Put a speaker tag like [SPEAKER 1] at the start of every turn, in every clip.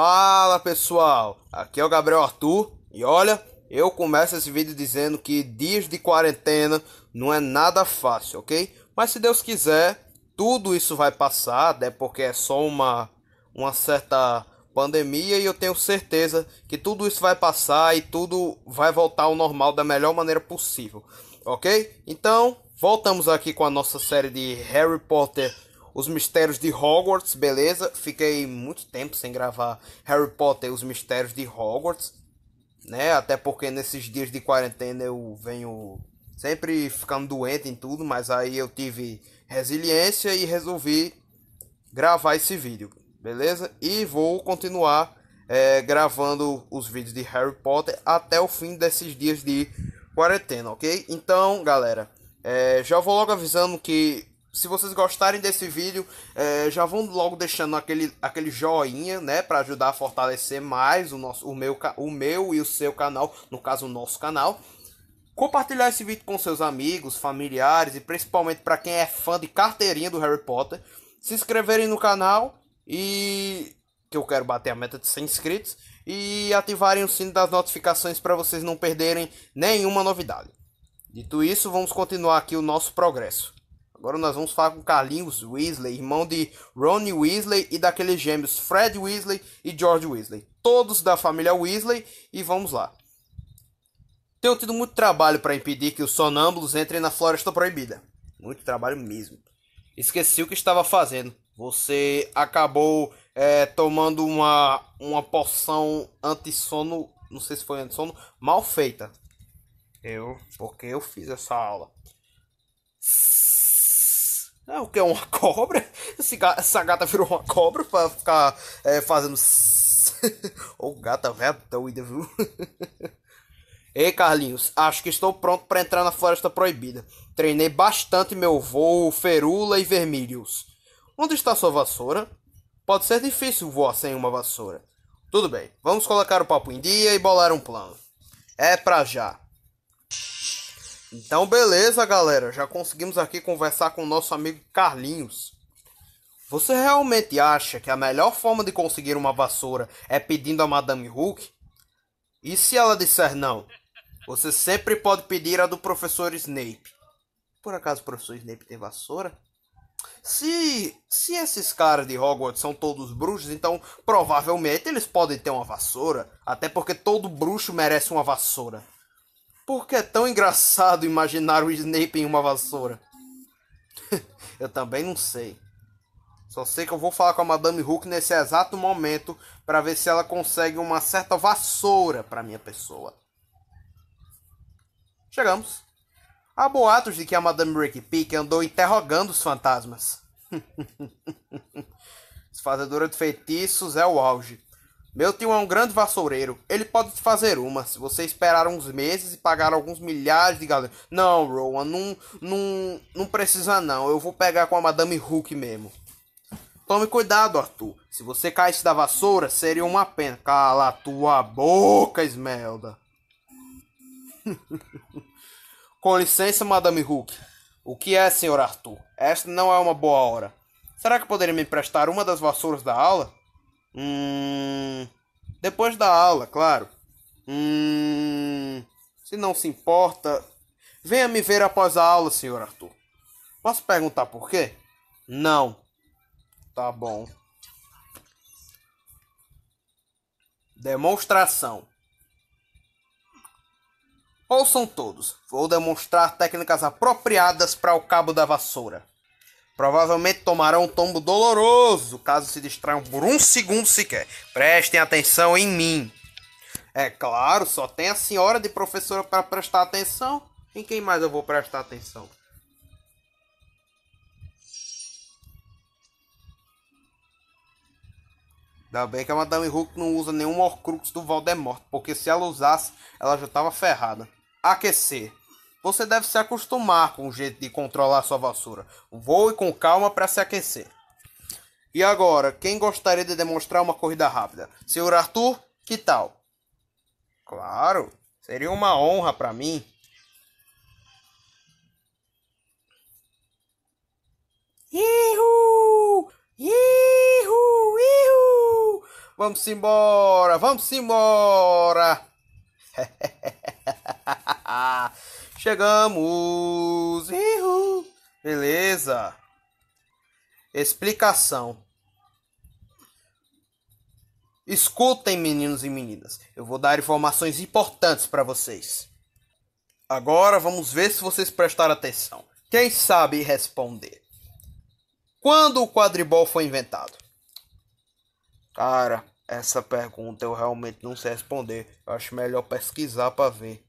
[SPEAKER 1] Fala pessoal, aqui é o Gabriel Arthur e olha, eu começo esse vídeo dizendo que dias de quarentena não é nada fácil, ok? Mas se Deus quiser, tudo isso vai passar, até né? porque é só uma, uma certa pandemia e eu tenho certeza que tudo isso vai passar e tudo vai voltar ao normal da melhor maneira possível, ok? Então, voltamos aqui com a nossa série de Harry Potter os Mistérios de Hogwarts, beleza? Fiquei muito tempo sem gravar Harry Potter e os Mistérios de Hogwarts, né? Até porque nesses dias de quarentena eu venho sempre ficando doente em tudo, mas aí eu tive resiliência e resolvi gravar esse vídeo, beleza? E vou continuar é, gravando os vídeos de Harry Potter até o fim desses dias de quarentena, ok? Então, galera, é, já vou logo avisando que se vocês gostarem desse vídeo, é, já vão logo deixando aquele, aquele joinha, né? Pra ajudar a fortalecer mais o, nosso, o, meu, o meu e o seu canal, no caso o nosso canal. Compartilhar esse vídeo com seus amigos, familiares e principalmente para quem é fã de carteirinha do Harry Potter. Se inscreverem no canal e que eu quero bater a meta de 100 inscritos e ativarem o sino das notificações para vocês não perderem nenhuma novidade. Dito isso, vamos continuar aqui o nosso progresso. Agora nós vamos falar com Carlinhos Weasley, irmão de Ronnie Weasley e daqueles gêmeos Fred Weasley e George Weasley. Todos da família Weasley e vamos lá. Tenho tido muito trabalho para impedir que os sonâmbulos entrem na Floresta Proibida. Muito trabalho mesmo. Esqueci o que estava fazendo. Você acabou é, tomando uma, uma poção anti-sono, não sei se foi anti-sono, mal feita. Eu, porque eu fiz essa aula. Ah, o que é uma cobra? essa gata virou uma cobra pra ficar é, fazendo. Ô oh, gata velha doida, viu? Ei, Carlinhos, acho que estou pronto para entrar na Floresta Proibida. Treinei bastante meu voo, ferula e vermílios. Onde está sua vassoura? Pode ser difícil voar sem uma vassoura. Tudo bem, vamos colocar o papo em dia e bolar um plano. É pra já. Então, beleza, galera. Já conseguimos aqui conversar com o nosso amigo Carlinhos. Você realmente acha que a melhor forma de conseguir uma vassoura é pedindo a Madame Hulk? E se ela disser não? Você sempre pode pedir a do professor Snape. Por acaso o professor Snape tem vassoura? Se, se esses caras de Hogwarts são todos bruxos, então provavelmente eles podem ter uma vassoura. Até porque todo bruxo merece uma vassoura. Por que é tão engraçado imaginar o Snape em uma vassoura? eu também não sei. Só sei que eu vou falar com a Madame Hook nesse exato momento para ver se ela consegue uma certa vassoura para minha pessoa. Chegamos. Há boatos de que a Madame Ricky Pick andou interrogando os fantasmas. Desfazedora de feitiços é o auge. Meu tio é um grande vassoureiro. Ele pode te fazer uma se você esperar uns meses e pagar alguns milhares de galões. Não, Rowan, não, não, não precisa não. Eu vou pegar com a Madame Hook mesmo. Tome cuidado, Arthur. Se você caísse da vassoura, seria uma pena. Cala tua boca, Esmelda. com licença, Madame Hook. O que é, senhor Arthur? Esta não é uma boa hora. Será que poderia me emprestar uma das vassouras da aula? Hum, depois da aula, claro. Hum, se não se importa, venha me ver após a aula, senhor Arthur. Posso perguntar por quê? Não. Tá bom. Demonstração. Ouçam todos. Vou demonstrar técnicas apropriadas para o cabo da vassoura. Provavelmente tomarão um tombo doloroso caso se distraiam por um segundo sequer. Prestem atenção em mim. É claro, só tem a senhora de professora para prestar atenção. Em quem mais eu vou prestar atenção? Ainda bem que a Madame Hulk não usa nenhum Horcrux do Voldemort, porque se ela usasse, ela já estava ferrada. Aquecer. Você deve se acostumar com o jeito de controlar sua vassoura. Voe com calma para se aquecer. E agora, quem gostaria de demonstrar uma corrida rápida? Senhor Arthur, que tal? Claro, seria uma honra para mim. Ihu! Ihu! Ihu! Vamos embora, vamos embora. Chegamos! Ihu. Beleza. Explicação. Escutem, meninos e meninas. Eu vou dar informações importantes para vocês. Agora vamos ver se vocês prestaram atenção. Quem sabe responder? Quando o quadribol foi inventado? Cara, essa pergunta eu realmente não sei responder. Eu acho melhor pesquisar para ver.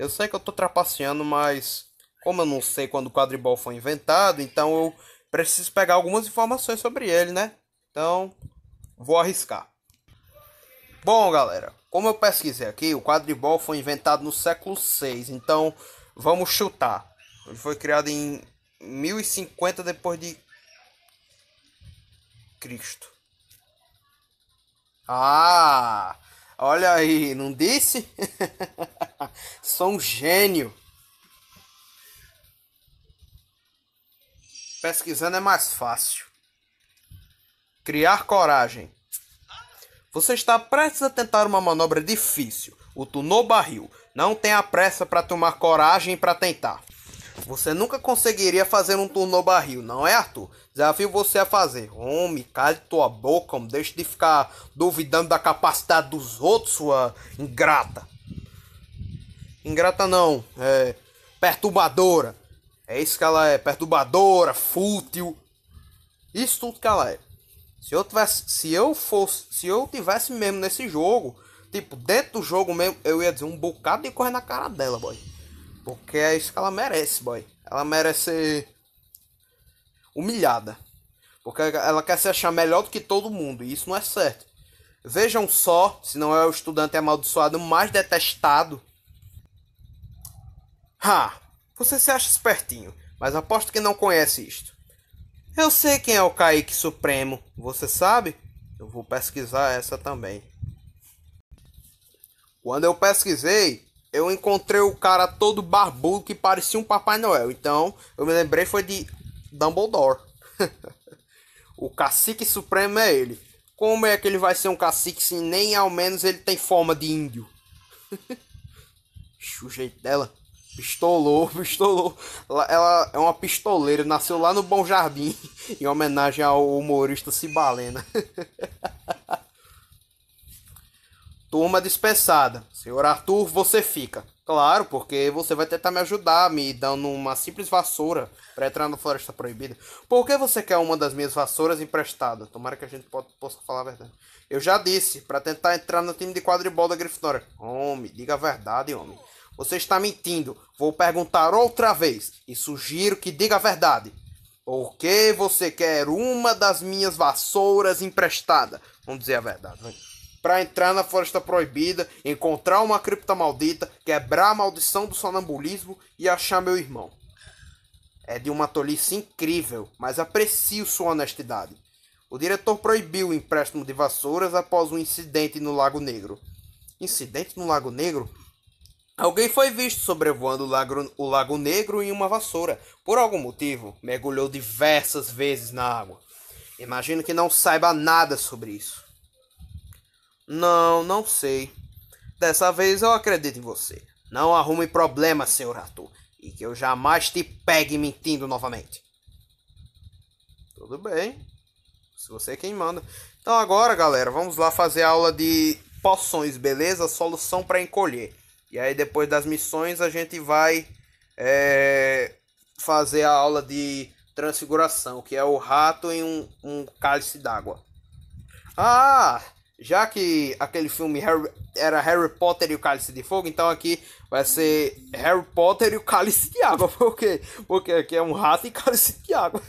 [SPEAKER 1] Eu sei que eu tô trapaceando, mas como eu não sei quando o quadribol foi inventado, então eu preciso pegar algumas informações sobre ele, né? Então, vou arriscar. Bom, galera, como eu pesquisei aqui, o quadribol foi inventado no século VI, então vamos chutar. Ele foi criado em 1050 depois de Cristo. Ah! Olha aí, não disse? Sou um gênio. Pesquisando é mais fácil. Criar coragem. Você está prestes a tentar uma manobra difícil. O tuno barril. Não tenha pressa para tomar coragem para tentar. Você nunca conseguiria fazer um turno no barril, não é, Arthur? Desafio você a fazer. Homem, cale tua boca, homem. Deixa de ficar duvidando da capacidade dos outros, sua ingrata. Ingrata não, é perturbadora. É isso que ela é, perturbadora, fútil. Isso tudo que ela é. Se eu tivesse, se eu fosse, se eu tivesse mesmo nesse jogo, tipo, dentro do jogo mesmo, eu ia dizer um bocado de coisa na cara dela, boy. Porque é isso que ela merece, boy. Ela merece ser humilhada. Porque ela quer se achar melhor do que todo mundo. E isso não é certo. Vejam só, se não é o estudante amaldiçoado mais detestado. Ha! Você se acha espertinho, mas aposto que não conhece isto. Eu sei quem é o Kaique Supremo, você sabe? Eu vou pesquisar essa também. Quando eu pesquisei, eu encontrei o cara todo barbudo que parecia um Papai Noel. Então, eu me lembrei foi de Dumbledore. o cacique supremo é ele. Como é que ele vai ser um cacique se nem ao menos ele tem forma de índio? o jeito dela. Pistolou, pistolou. Ela, ela, é uma pistoleira, nasceu lá no Bom Jardim, em homenagem ao humorista Cibalena. Turma dispensada. Senhor Arthur, você fica. Claro, porque você vai tentar me ajudar, me dando uma simples vassoura para entrar na Floresta Proibida. Por que você quer uma das minhas vassouras emprestada? Tomara que a gente possa falar a verdade. Eu já disse, para tentar entrar no time de quadribol da Grifinória. Homem, diga a verdade, homem. Você está mentindo. Vou perguntar outra vez e sugiro que diga a verdade. Por que você quer uma das minhas vassouras emprestada? Vamos dizer a verdade, vamos para entrar na Floresta Proibida, encontrar uma cripta maldita, quebrar a maldição do sonambulismo e achar meu irmão. É de uma tolice incrível, mas aprecio sua honestidade. O diretor proibiu o empréstimo de vassouras após um incidente no Lago Negro. Incidente no Lago Negro? Alguém foi visto sobrevoando o Lago, o Lago Negro em uma vassoura. Por algum motivo, mergulhou diversas vezes na água. Imagino que não saiba nada sobre isso. Não, não sei. Dessa vez eu acredito em você. Não arrume problemas, senhor Arthur. E que eu jamais te pegue mentindo novamente. Tudo bem. Se você é quem manda. Então agora, galera, vamos lá fazer a aula de poções, beleza? Solução para encolher. E aí depois das missões a gente vai é, fazer a aula de transfiguração, que é o rato em um, um cálice d'água. Ah! Já que aquele filme era Harry Potter e o Cálice de Fogo, então aqui vai ser Harry Potter e o Cálice de Água. Por quê? Porque aqui é um rato e cálice de água.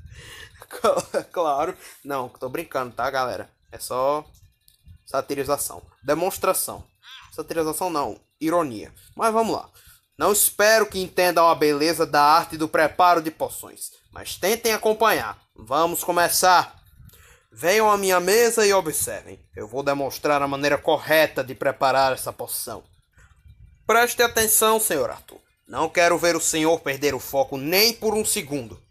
[SPEAKER 1] claro. Não, tô brincando, tá, galera? É só satirização. Demonstração. Satirização não, ironia. Mas vamos lá. Não espero que entendam a beleza da arte do preparo de poções, mas tentem acompanhar. Vamos começar! Venham à minha mesa e observem. Eu vou demonstrar a maneira correta de preparar essa poção. Preste atenção, senhor Arthur. Não quero ver o senhor perder o foco nem por um segundo.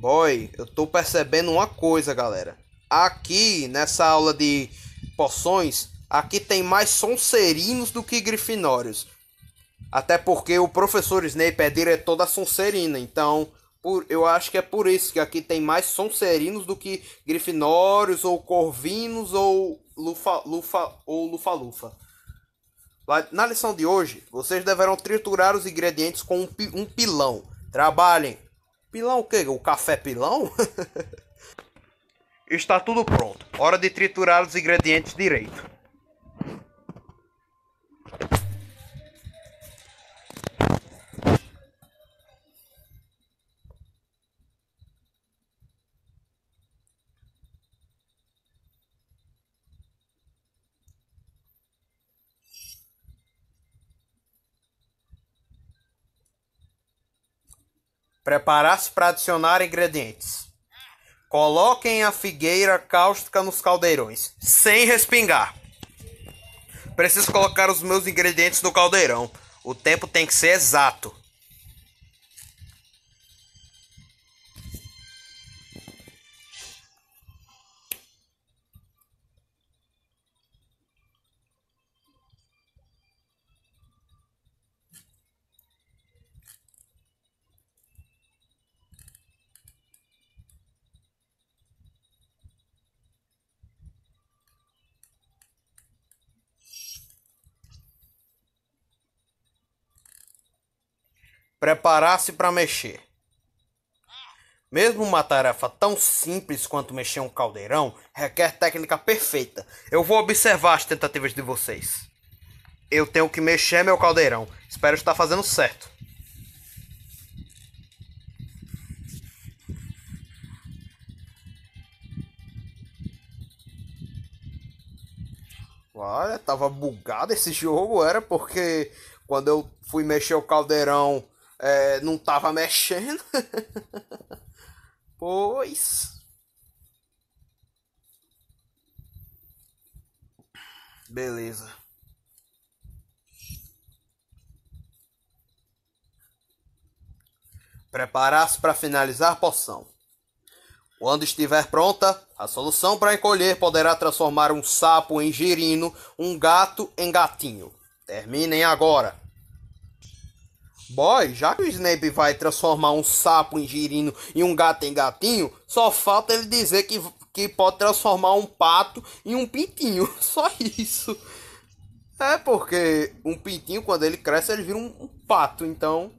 [SPEAKER 1] Boy, eu tô percebendo uma coisa, galera. Aqui, nessa aula de poções, aqui tem mais Sonserinos do que Grifinórios. Até porque o professor Snape é diretor da Sonserina, então por, eu acho que é por isso que aqui tem mais Sonserinos do que Grifinórios ou Corvinos ou Lufa, Lufa ou Lufa-Lufa. Na lição de hoje, vocês deverão triturar os ingredientes com um, um pilão. Trabalhem. Pilão o quê? O café pilão? Está tudo pronto. Hora de triturar os ingredientes direito. Preparar-se para adicionar ingredientes. Coloquem a figueira cáustica nos caldeirões, sem respingar. Preciso colocar os meus ingredientes no caldeirão. O tempo tem que ser exato. preparar-se para mexer. Mesmo uma tarefa tão simples quanto mexer um caldeirão requer técnica perfeita. Eu vou observar as tentativas de vocês. Eu tenho que mexer meu caldeirão. Espero estar fazendo certo. Olha, tava bugado esse jogo, era porque quando eu fui mexer o caldeirão é, não tava mexendo. pois. Beleza. Preparar-se para finalizar a poção. Quando estiver pronta, a solução para encolher poderá transformar um sapo em girino, um gato em gatinho. Terminem agora. Boy, já que o Snape vai transformar um sapo em girino e um gato em gatinho, só falta ele dizer que, que pode transformar um pato em um pintinho. Só isso. É porque um pintinho, quando ele cresce, ele vira um, um pato. Então,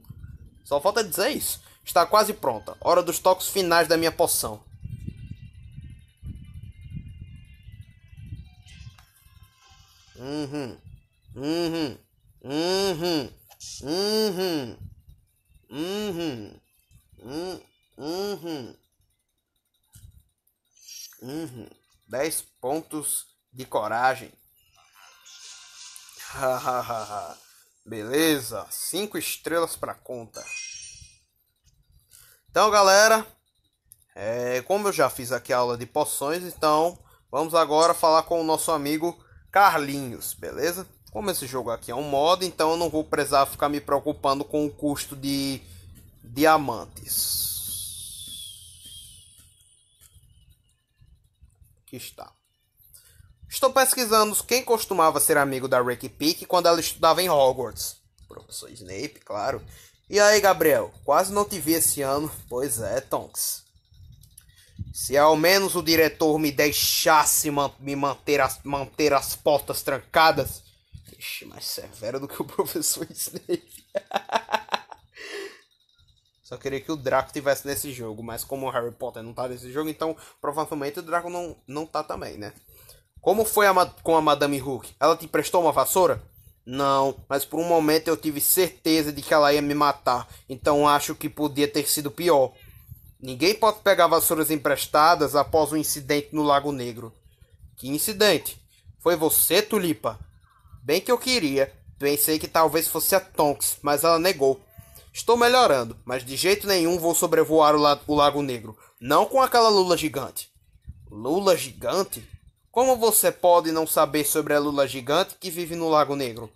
[SPEAKER 1] só falta dizer isso. Está quase pronta. Hora dos toques finais da minha poção. Uhum. Uhum. Uhum. Uhum. Uhum. Hum, uhum. Uhum. uhum. 10 pontos de coragem. Hahaha. Beleza, 5 estrelas para conta. Então, galera, é, como eu já fiz aqui a aula de poções, então vamos agora falar com o nosso amigo Carlinhos, beleza? Como esse jogo aqui é um modo, então eu não vou precisar ficar me preocupando com o custo de diamantes. Aqui está. Estou pesquisando quem costumava ser amigo da Ricky Peak quando ela estudava em Hogwarts. Professor Snape, claro. E aí, Gabriel? Quase não te vi esse ano. Pois é, Tonks. Se ao menos o diretor me deixasse me manter as, manter as portas trancadas, Ixi, mais severa do que o professor Snape. Só queria que o Draco tivesse nesse jogo, mas como o Harry Potter não tá nesse jogo, então provavelmente o Draco não, não tá também, né? Como foi a, com a Madame Hook? Ela te prestou uma vassoura? Não, mas por um momento eu tive certeza de que ela ia me matar, então acho que podia ter sido pior. Ninguém pode pegar vassouras emprestadas após um incidente no Lago Negro. Que incidente? Foi você, Tulipa? Bem que eu queria. Pensei que talvez fosse a Tonks, mas ela negou. Estou melhorando, mas de jeito nenhum vou sobrevoar o, la o Lago Negro. Não com aquela lula gigante. Lula gigante? Como você pode não saber sobre a lula gigante que vive no Lago Negro?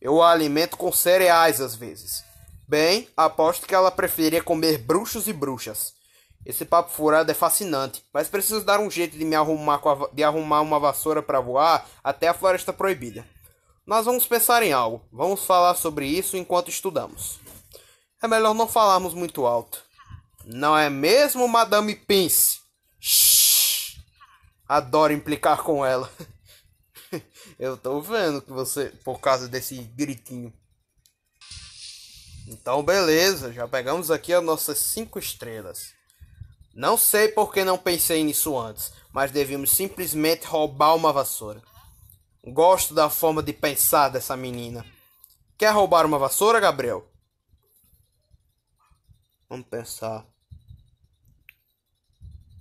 [SPEAKER 1] Eu a alimento com cereais às vezes. Bem, aposto que ela preferia comer bruxos e bruxas. Esse papo furado é fascinante, mas preciso dar um jeito de me arrumar de arrumar uma vassoura para voar até a floresta proibida. Nós vamos pensar em algo. Vamos falar sobre isso enquanto estudamos. É melhor não falarmos muito alto. Não é mesmo, Madame Pince? Shhh. Adoro implicar com ela. Eu tô vendo que você, por causa desse gritinho. Então, beleza, já pegamos aqui as nossas cinco estrelas. Não sei por que não pensei nisso antes, mas devíamos simplesmente roubar uma vassoura. Gosto da forma de pensar dessa menina. Quer roubar uma vassoura, Gabriel? Vamos pensar.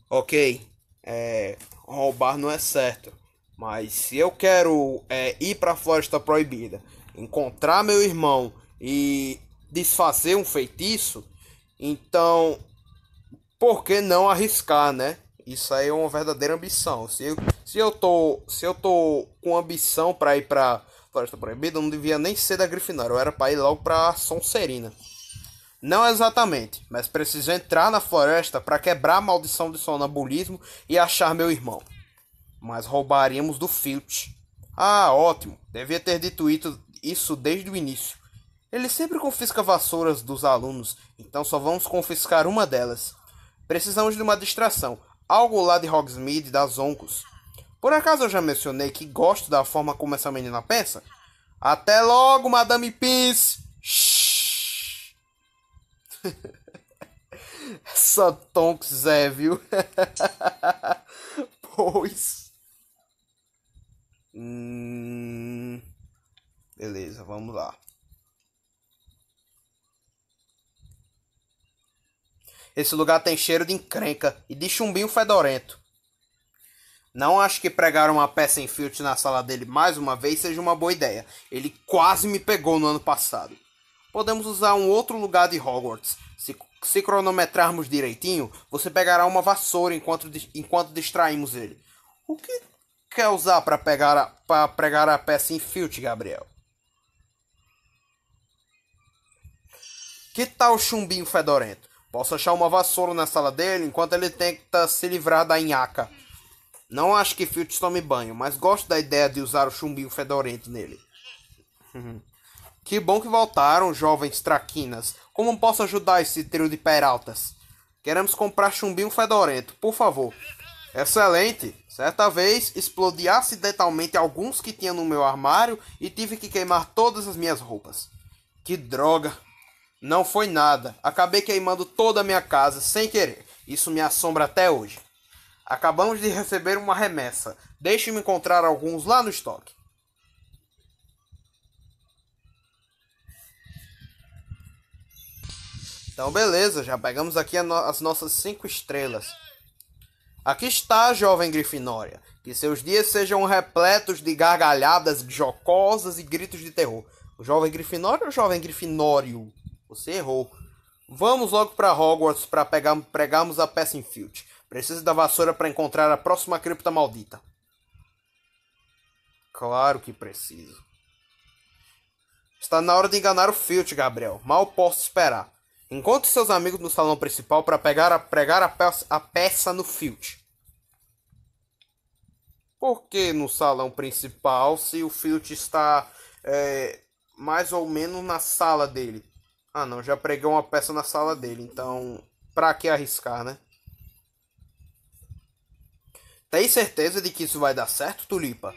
[SPEAKER 1] Ok. É, roubar não é certo. Mas se eu quero é, ir para a Floresta Proibida, encontrar meu irmão e desfazer um feitiço, então por que não arriscar, né? Isso aí é uma verdadeira ambição. Se eu, se eu tô, se eu tô com ambição para ir para Floresta Proibida, eu não devia nem ser da Grifinória, eu era para ir logo para Sonserina. Não exatamente, mas preciso entrar na floresta para quebrar a maldição de sonambulismo e achar meu irmão. Mas roubaríamos do Filch. Ah, ótimo. Devia ter dito isso desde o início. Ele sempre confisca vassouras dos alunos, então só vamos confiscar uma delas. Precisamos de uma distração algo lá de Hogsmeade das Oncos. Por acaso eu já mencionei que gosto da forma como essa menina pensa? Até logo, Madame Peace! essa Tonks Zé, viu? pois. Hum... Beleza, vamos lá. Esse lugar tem cheiro de encrenca e de chumbinho fedorento. Não acho que pregar uma peça em filtro na sala dele mais uma vez seja uma boa ideia. Ele quase me pegou no ano passado. Podemos usar um outro lugar de Hogwarts. Se, se cronometrarmos direitinho, você pegará uma vassoura enquanto, enquanto distraímos ele. O que quer usar para pegar para pregar a peça em filtro, Gabriel? Que tal o chumbinho fedorento? Posso achar uma vassoura na sala dele enquanto ele tenta se livrar da nhaca. Não acho que Filch tome banho, mas gosto da ideia de usar o chumbinho fedorento nele. que bom que voltaram, jovens traquinas. Como posso ajudar esse trio de peraltas? Queremos comprar chumbinho fedorento, por favor. Excelente! Certa vez explodi acidentalmente alguns que tinha no meu armário e tive que queimar todas as minhas roupas. Que droga! Não foi nada. Acabei queimando toda a minha casa sem querer. Isso me assombra até hoje. Acabamos de receber uma remessa. Deixe-me encontrar alguns lá no estoque. Então, beleza, já pegamos aqui as nossas cinco estrelas. Aqui está a jovem Grifinória. Que seus dias sejam repletos de gargalhadas jocosas e gritos de terror. O jovem Grifinório ou o jovem Grifinório? Você errou. Vamos logo para Hogwarts para pregarmos a peça em Field. Preciso da vassoura para encontrar a próxima cripta maldita. Claro que preciso. Está na hora de enganar o Filch, Gabriel. Mal posso esperar. Encontre seus amigos no salão principal para pegar a, pregar a peça, a peça no Filch. Por que no salão principal se o Filch está é, mais ou menos na sala dele? Ah não, já preguei uma peça na sala dele, então pra que arriscar, né? Tem certeza de que isso vai dar certo, Tulipa?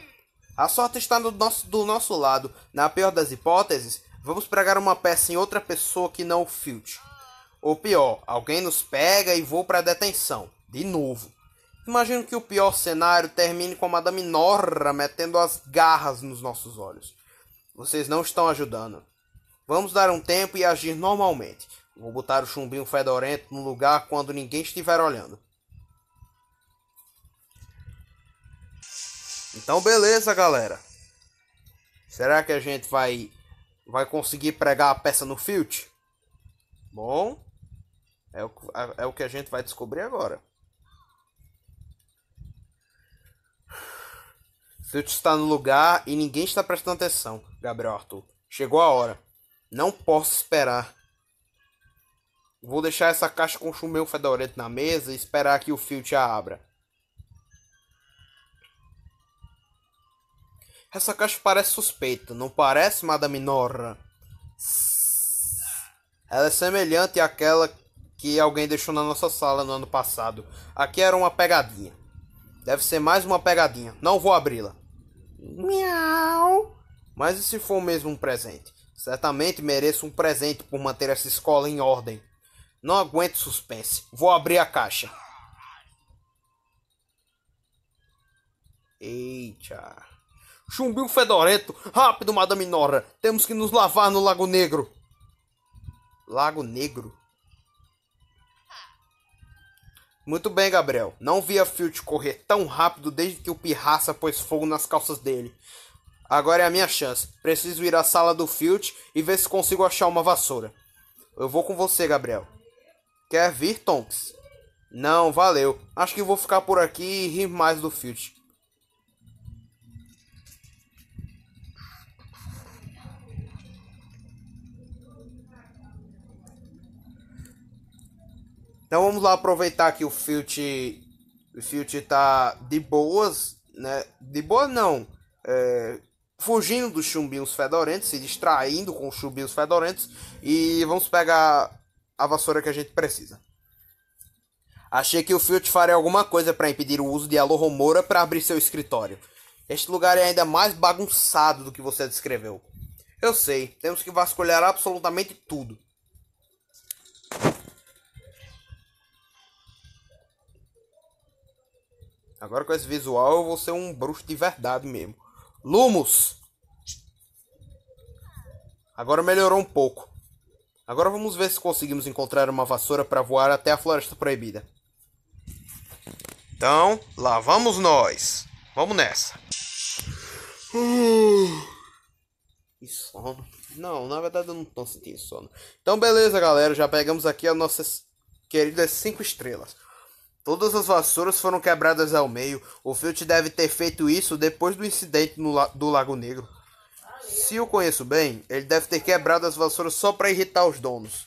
[SPEAKER 1] A sorte está do nosso, do nosso lado. Na pior das hipóteses, vamos pregar uma peça em outra pessoa que não o Filt. Ou pior, alguém nos pega e vou pra detenção. De novo. Imagino que o pior cenário termine com a Madame Norra metendo as garras nos nossos olhos. Vocês não estão ajudando. Vamos dar um tempo e agir normalmente. Vou botar o chumbinho fedorento no lugar quando ninguém estiver olhando. Então beleza, galera. Será que a gente vai vai conseguir pregar a peça no filt? Bom, é o, é, é o que a gente vai descobrir agora. Filt está no lugar e ninguém está prestando atenção, Gabriel Arthur. Chegou a hora. Não posso esperar. Vou deixar essa caixa com chumeu fedorento na mesa e esperar que o filtro a abra. Essa caixa parece suspeita, não parece, Madame Nora? Ela é semelhante àquela que alguém deixou na nossa sala no ano passado. Aqui era uma pegadinha. Deve ser mais uma pegadinha. Não vou abri-la. Miau! Mas e se for mesmo um presente? Certamente mereço um presente por manter essa escola em ordem. Não aguento suspense. Vou abrir a caixa. Eita. Chumbinho fedorento. Rápido, Madame Nora. Temos que nos lavar no Lago Negro. Lago Negro? Muito bem, Gabriel. Não via Filch correr tão rápido desde que o pirraça pôs fogo nas calças dele. Agora é a minha chance. Preciso ir à sala do Filt e ver se consigo achar uma vassoura. Eu vou com você, Gabriel. Quer vir, Tonks? Não, valeu. Acho que vou ficar por aqui e rir mais do Filt. Então vamos lá aproveitar que o Filt o Filt tá de boas, né? De boa não. É, fugindo dos chumbinhos fedorentos, se distraindo com os chumbinhos fedorentos e vamos pegar a vassoura que a gente precisa. Achei que o Filt faria alguma coisa para impedir o uso de Alô para abrir seu escritório. Este lugar é ainda mais bagunçado do que você descreveu. Eu sei, temos que vasculhar absolutamente tudo. Agora com esse visual eu vou ser um bruxo de verdade mesmo. Lumos. Agora melhorou um pouco. Agora vamos ver se conseguimos encontrar uma vassoura para voar até a Floresta Proibida. Então, lá vamos nós. Vamos nessa. Uh, e sono. Não, na verdade eu não tô sentindo sono. Então, beleza, galera. Já pegamos aqui as nossas queridas cinco estrelas. Todas as vassouras foram quebradas ao meio. O Filt deve ter feito isso depois do incidente la do Lago Negro. Se o conheço bem, ele deve ter quebrado as vassouras só para irritar os donos.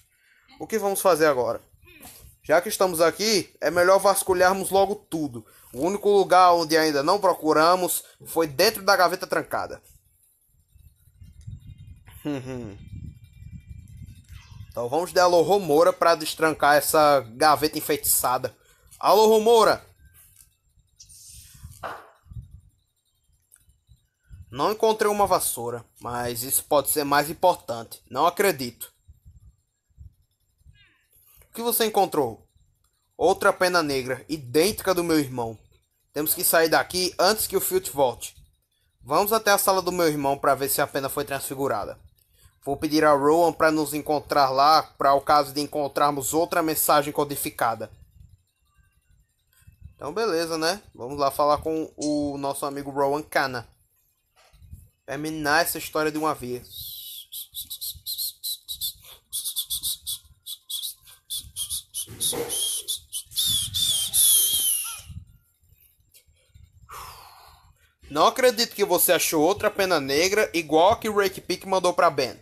[SPEAKER 1] O que vamos fazer agora? Já que estamos aqui, é melhor vasculharmos logo tudo. O único lugar onde ainda não procuramos foi dentro da gaveta trancada. então vamos dar alô Romora para destrancar essa gaveta enfeitiçada. Alô, Romoura. Não encontrei uma vassoura, mas isso pode ser mais importante. Não acredito. O que você encontrou? Outra pena negra, idêntica do meu irmão. Temos que sair daqui antes que o Filt volte. Vamos até a sala do meu irmão para ver se a pena foi transfigurada. Vou pedir a Rowan para nos encontrar lá para o caso de encontrarmos outra mensagem codificada. Então beleza, né? Vamos lá falar com o nosso amigo Rowan Kana. Terminar essa história de uma vez. Não acredito que você achou outra pena negra igual a que Rake Pick mandou para Ben.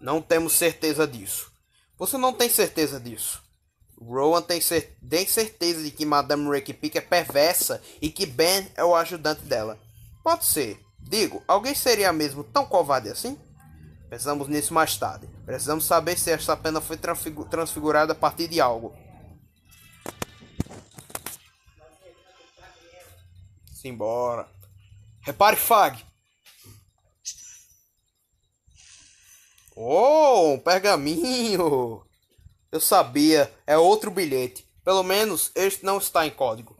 [SPEAKER 1] Não temos certeza disso. Você não tem certeza disso. Rowan tem, cer tem certeza de que Madame Rakepick é perversa e que Ben é o ajudante dela. Pode ser. Digo, alguém seria mesmo tão covarde assim? Pensamos nisso mais tarde. Precisamos saber se esta pena foi transfigurada a partir de algo. Simbora. Repare, Fag. Oh, um pergaminho. Eu sabia, é outro bilhete. Pelo menos este não está em código.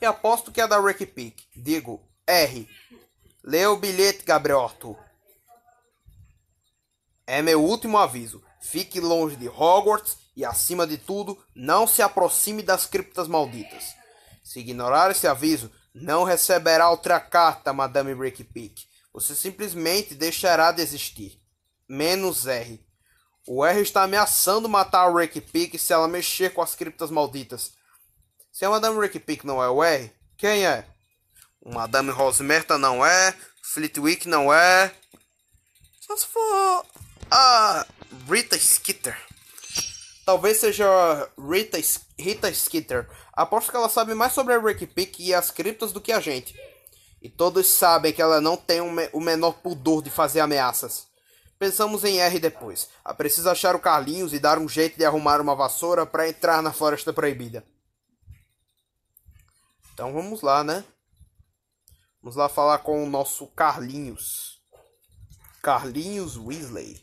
[SPEAKER 1] E aposto que é da Rick Pick. Digo, R. Lê o bilhete, Gabriel Arthur. É meu último aviso. Fique longe de Hogwarts e, acima de tudo, não se aproxime das criptas malditas. Se ignorar esse aviso, não receberá outra carta, Madame Rick Pick. Você simplesmente deixará de existir. Menos R. O R está ameaçando matar a Pick se ela mexer com as criptas malditas. Se a Madame Pick não é o R, quem é? Madame Rosmerta não é, Flitwick não é. Só se for a Rita Skeeter. Talvez seja Rita, Rita Skeeter. Aposto que ela sabe mais sobre a Pick e as criptas do que a gente. E todos sabem que ela não tem o menor pudor de fazer ameaças. Pensamos em R depois. Ah, preciso achar o Carlinhos e dar um jeito de arrumar uma vassoura para entrar na Floresta Proibida. Então vamos lá, né? Vamos lá falar com o nosso Carlinhos. Carlinhos Weasley.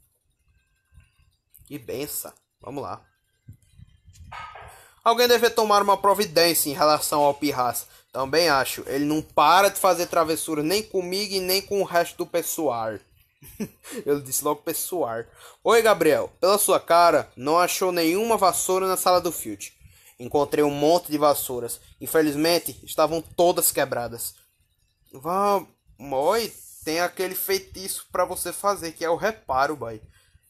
[SPEAKER 1] que benção. Vamos lá. Alguém deve tomar uma providência em relação ao Pirraça. Também acho. Ele não para de fazer travessura nem comigo e nem com o resto do pessoal. Ele disse logo pessoal. Oi, Gabriel. Pela sua cara, não achou nenhuma vassoura na sala do Field. Encontrei um monte de vassouras. Infelizmente, estavam todas quebradas. Vá, moi, tem aquele feitiço para você fazer que é o reparo, boy.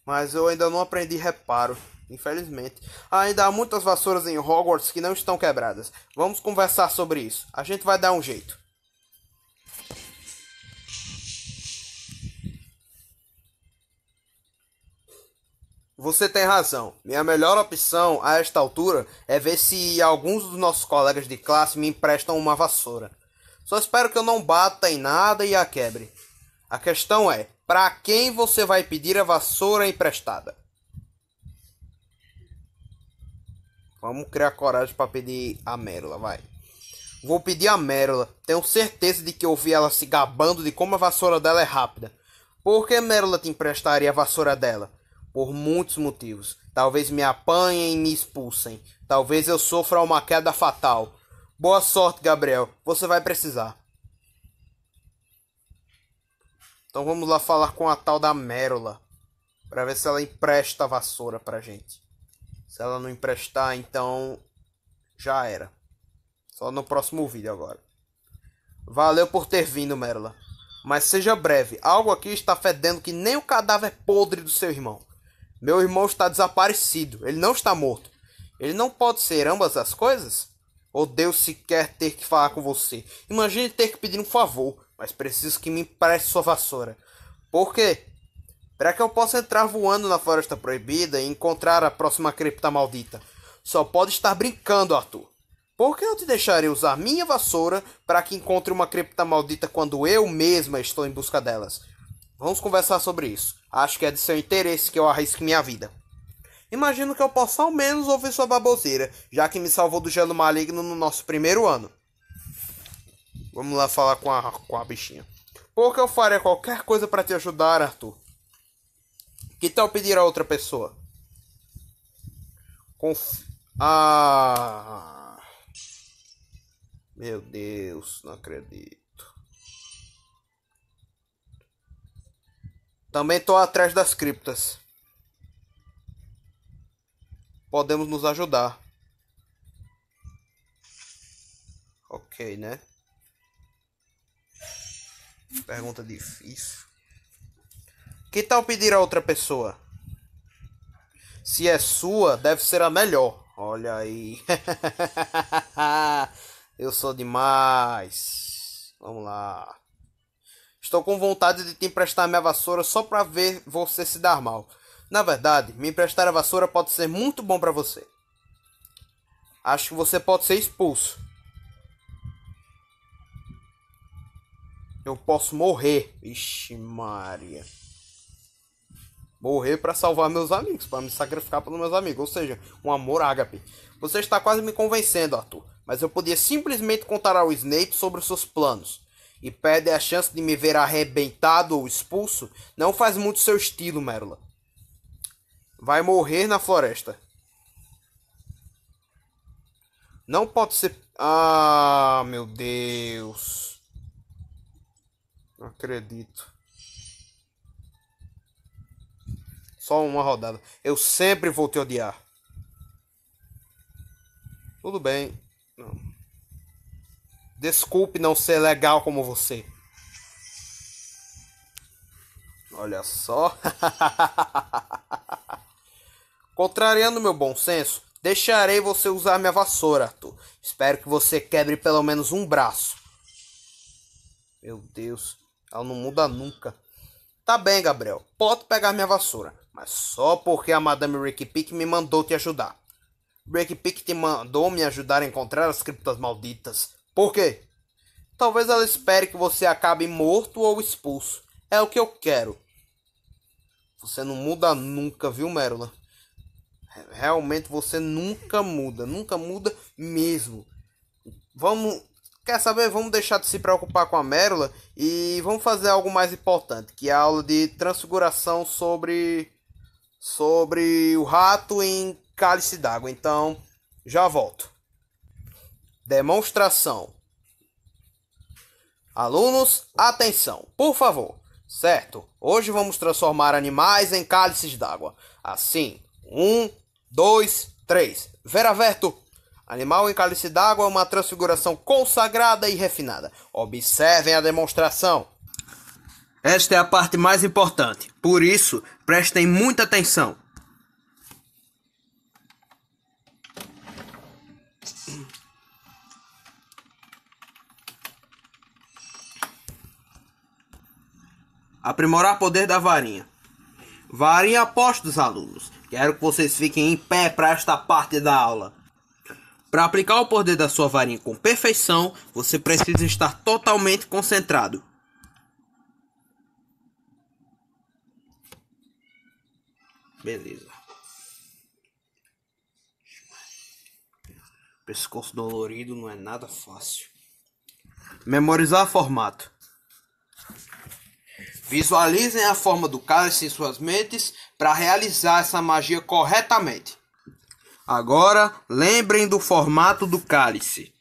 [SPEAKER 1] Mas eu ainda não aprendi reparo. Infelizmente. Ainda há muitas vassouras em Hogwarts que não estão quebradas. Vamos conversar sobre isso. A gente vai dar um jeito. Você tem razão. Minha melhor opção a esta altura é ver se alguns dos nossos colegas de classe me emprestam uma vassoura. Só espero que eu não bata em nada e a quebre. A questão é: para quem você vai pedir a vassoura emprestada? Vamos criar coragem para pedir a Mérula, vai. Vou pedir a Mérula. Tenho certeza de que ouvi ela se gabando de como a vassoura dela é rápida. Por que Mérula te emprestaria a vassoura dela? Por muitos motivos. Talvez me apanhem e me expulsem. Talvez eu sofra uma queda fatal. Boa sorte, Gabriel. Você vai precisar. Então vamos lá falar com a tal da Mérula. Pra ver se ela empresta a vassoura pra gente. Se ela não emprestar, então já era. Só no próximo vídeo agora. Valeu por ter vindo, Merla. Mas seja breve, algo aqui está fedendo que nem o cadáver podre do seu irmão. Meu irmão está desaparecido, ele não está morto. Ele não pode ser ambas as coisas? Odeio sequer ter que falar com você. Imagine ter que pedir um favor, mas preciso que me empreste sua vassoura. Por quê? para que eu possa entrar voando na Floresta Proibida e encontrar a próxima cripta maldita. Só pode estar brincando, Arthur. Por que eu te deixarei usar minha vassoura para que encontre uma cripta maldita quando eu mesma estou em busca delas? Vamos conversar sobre isso. Acho que é de seu interesse que eu arrisque minha vida. Imagino que eu possa ao menos ouvir sua baboseira, já que me salvou do gelo maligno no nosso primeiro ano. Vamos lá falar com a, com a bichinha. que eu faria qualquer coisa para te ajudar, Arthur. Que tal pedir a outra pessoa? Conf... Ah. Meu Deus, não acredito. Também tô atrás das criptas. Podemos nos ajudar. Ok, né? Pergunta difícil. Que tal pedir a outra pessoa? Se é sua, deve ser a melhor. Olha aí. Eu sou demais. Vamos lá. Estou com vontade de te emprestar minha vassoura só para ver você se dar mal. Na verdade, me emprestar a vassoura pode ser muito bom para você. Acho que você pode ser expulso. Eu posso morrer. Ixi, Maria. Morrer para salvar meus amigos, para me sacrificar pelos meus amigos, ou seja, um amor ágape. Você está quase me convencendo, Arthur, mas eu podia simplesmente contar ao Snape sobre os seus planos. E perde a chance de me ver arrebentado ou expulso, não faz muito seu estilo, Merula. Vai morrer na floresta. Não pode ser. Ah, meu Deus. Não acredito. Só uma rodada. Eu sempre vou te odiar. Tudo bem. Não. Desculpe não ser legal como você. Olha só. Contrariando meu bom senso, deixarei você usar minha vassoura, Arthur. Espero que você quebre pelo menos um braço. Meu Deus, ela não muda nunca. Tá bem, Gabriel. Pode pegar minha vassoura mas só porque a Madame Pick me mandou te ajudar. Pick te mandou me ajudar a encontrar as criptas malditas. Por quê? Talvez ela espere que você acabe morto ou expulso. É o que eu quero. Você não muda nunca, viu, Merula? Realmente você nunca muda, nunca muda mesmo. Vamos, quer saber? Vamos deixar de se preocupar com a Merula e vamos fazer algo mais importante, que é a aula de transfiguração sobre sobre o rato em cálice d'água. Então, já volto. Demonstração. Alunos, atenção, por favor. Certo, hoje vamos transformar animais em cálices d'água. Assim, um, dois, três. Vera, verto. animal em cálice d'água é uma transfiguração consagrada e refinada. Observem a demonstração. Esta é a parte mais importante. Por isso, Prestem muita atenção. Aprimorar poder da varinha. Varinha aposta alunos. Quero que vocês fiquem em pé para esta parte da aula. Para aplicar o poder da sua varinha com perfeição, você precisa estar totalmente concentrado. Beleza. Pescoço dolorido não é nada fácil. Memorizar formato. Visualizem a forma do cálice em suas mentes para realizar essa magia corretamente. Agora, lembrem do formato do cálice.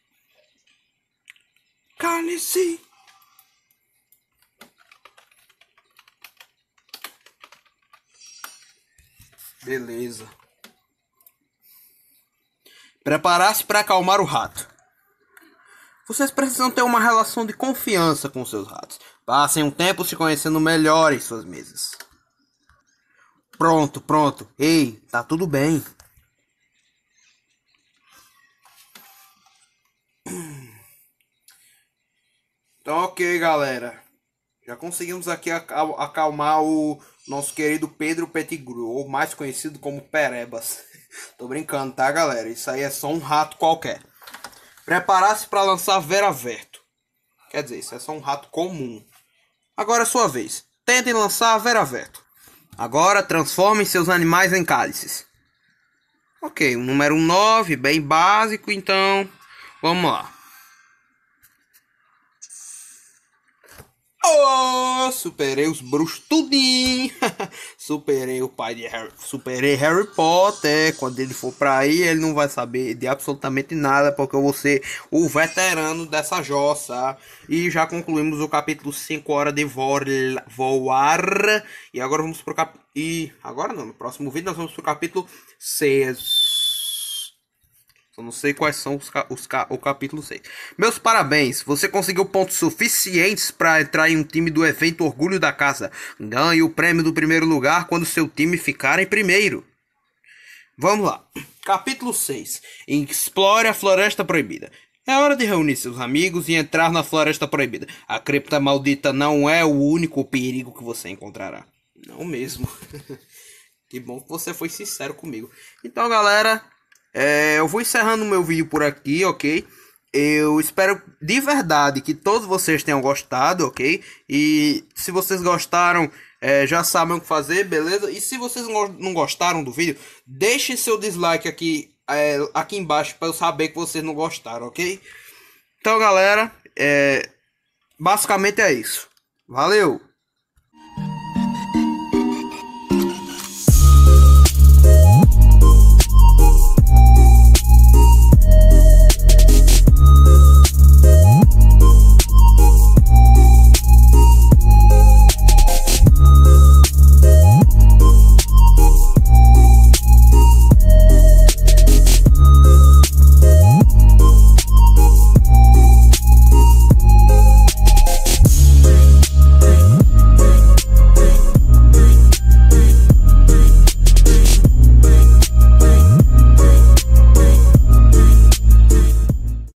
[SPEAKER 1] Cálice Beleza. Preparar-se para acalmar o rato. Vocês precisam ter uma relação de confiança com seus ratos. Passem um tempo se conhecendo melhor em suas mesas. Pronto, pronto. Ei, tá tudo bem. Então, ok, galera. Já conseguimos aqui acalmar o nosso querido Pedro Pettigrew, ou mais conhecido como Perebas. Tô brincando, tá, galera? Isso aí é só um rato qualquer. Preparar-se para lançar Vera Verto. Quer dizer, isso é só um rato comum. Agora é sua vez. Tentem lançar Vera Verto. Agora transformem seus animais em cálices. Ok, o número 9, bem básico, então vamos lá. Oh, superei os bruxos tudinho. superei o pai de Harry, superei Harry Potter. Quando ele for pra aí, ele não vai saber de absolutamente nada, porque eu vou ser o veterano dessa jossa. E já concluímos o capítulo 5 horas de voar. E agora vamos pro cap... E agora não, no próximo vídeo nós vamos pro capítulo 6. Eu não sei quais são os, os o capítulo 6. Meus parabéns, você conseguiu pontos suficientes para entrar em um time do evento Orgulho da Casa. Ganhe o prêmio do primeiro lugar quando seu time ficar em primeiro. Vamos lá. Capítulo 6. Explore a Floresta Proibida. É hora de reunir seus amigos e entrar na Floresta Proibida. A cripta maldita não é o único perigo que você encontrará. Não mesmo. que bom que você foi sincero comigo. Então, galera, é, eu vou encerrando meu vídeo por aqui, ok? Eu espero de verdade que todos vocês tenham gostado, ok? E se vocês gostaram, é, já sabem o que fazer, beleza? E se vocês não gostaram do vídeo, deixe seu dislike aqui, é, aqui embaixo para eu saber que vocês não gostaram, ok? Então, galera, é, basicamente é isso. Valeu!